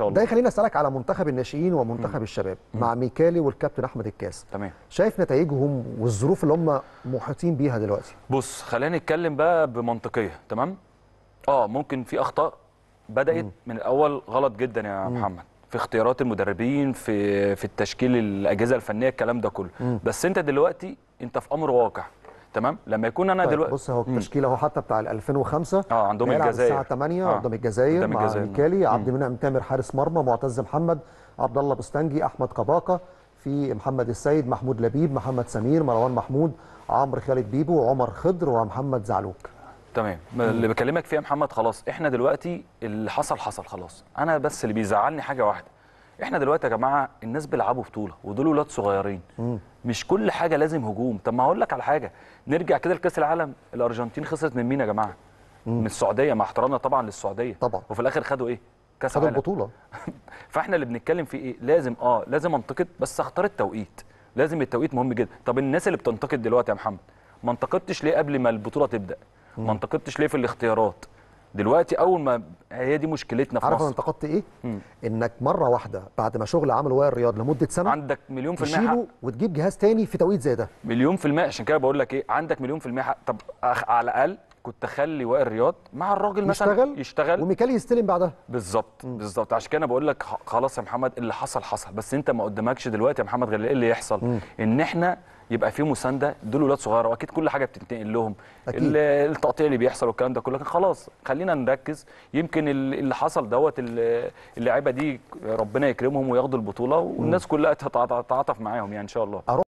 طيب، ده يخليني اسالك على منتخب الناشئين ومنتخب مم. الشباب مع ميكالي والكابتن احمد الكاس تمام شايف نتائجهم والظروف اللي هم محيطين بيها دلوقتي بص خلينا نتكلم بقى بمنطقيه تمام اه ممكن في اخطاء بدات مم. من الاول غلط جدا يا مم. محمد في اختيارات المدربين في في التشكيل الاجهزه الفنيه الكلام ده كله مم. بس انت دلوقتي انت في امر واقع تمام لما يكون انا طيب دلوقتي بص هو التشكيله اهو حتى بتاع 2005 اه عندهم الجزائر الساعه 8 آه. قدام الجزائر مع ميكالي عبد المنعم تامر حارس مرمى معتز محمد عبد الله بستنجي احمد قباقه في محمد السيد محمود لبيب محمد سمير مروان محمود عمرو خالد بيبو عمر خضر ومحمد زعلوك تمام مم. اللي بكلمك فيها محمد خلاص احنا دلوقتي اللي حصل حصل خلاص انا بس اللي بيزعلني حاجه واحده احنا دلوقتي يا جماعه الناس بيلعبوا بطوله ودول ولاد صغيرين مم. مش كل حاجه لازم هجوم طب ما هقول لك على حاجه نرجع كده لكاس العالم الارجنتين خسرت من مين يا جماعه مم. من السعوديه مع احترامنا طبعا للسعوديه طبعا وفي الاخر خدوا ايه كاس خدوا البطوله فاحنا اللي بنتكلم فيه ايه لازم اه لازم انتقد بس اختار التوقيت لازم التوقيت مهم جدا طب الناس اللي بتنتقد دلوقتي يا محمد ما انتقدتش ليه قبل ما البطوله تبدا ما انتقدتش ليه في الاختيارات دلوقتي اول ما هي دي مشكلتنا في عارف مصر عارف انا انتقدت ايه؟ مم. انك مره واحده بعد ما شغل عمل وائل الرياض لمده سنه عندك مليون في المية وتجيب جهاز تاني في توقيت زي ده مليون في المية عشان كده بقول لك ايه عندك مليون في المية طب على الاقل كنت اخلي وائل رياض مع الراجل مثلا يشتغل يشتغل وميكالي يستلم بعدها بالظبط بالظبط عشان كده انا بقول لك خلاص يا محمد اللي حصل حصل بس انت ما قدامكش دلوقتي يا محمد غير ايه اللي يحصل مم. ان احنا يبقى في مسانده دول ولاد صغيره واكيد كل حاجه بتنتقل لهم التقطيع اللي بيحصل والكلام ده كله لكن خلاص خلينا نركز يمكن اللي حصل دوت اللعيبه دي ربنا يكرمهم وياخدوا البطوله والناس كلها تتعاطف معاهم يعني ان شاء الله